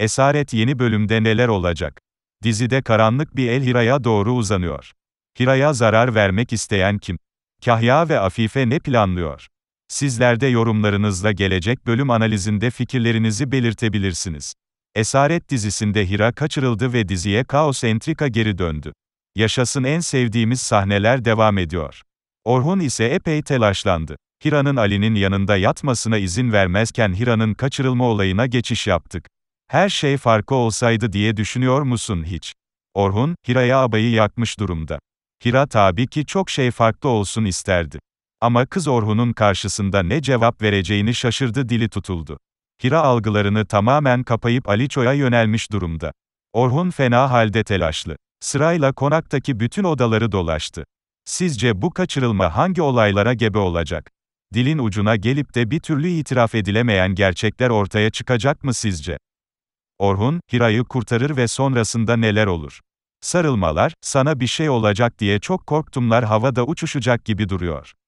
Esaret yeni bölümde neler olacak? Dizide karanlık bir el Hira'ya doğru uzanıyor. Hira'ya zarar vermek isteyen kim? Kahya ve Afife ne planlıyor? Sizlerde yorumlarınızla gelecek bölüm analizinde fikirlerinizi belirtebilirsiniz. Esaret dizisinde Hira kaçırıldı ve diziye kaos entrika geri döndü. Yaşasın en sevdiğimiz sahneler devam ediyor. Orhun ise epey telaşlandı. Hira'nın Ali'nin yanında yatmasına izin vermezken Hira'nın kaçırılma olayına geçiş yaptık. Her şey farklı olsaydı diye düşünüyor musun hiç? Orhun, Hira'ya abayı yakmış durumda. Hira tabii ki çok şey farklı olsun isterdi. Ama kız Orhun'un karşısında ne cevap vereceğini şaşırdı dili tutuldu. Hira algılarını tamamen kapayıp Aliço'ya yönelmiş durumda. Orhun fena halde telaşlı. Sırayla konaktaki bütün odaları dolaştı. Sizce bu kaçırılma hangi olaylara gebe olacak? Dilin ucuna gelip de bir türlü itiraf edilemeyen gerçekler ortaya çıkacak mı sizce? Orhun, Hira'yı kurtarır ve sonrasında neler olur? Sarılmalar, sana bir şey olacak diye çok korktumlar havada uçuşacak gibi duruyor.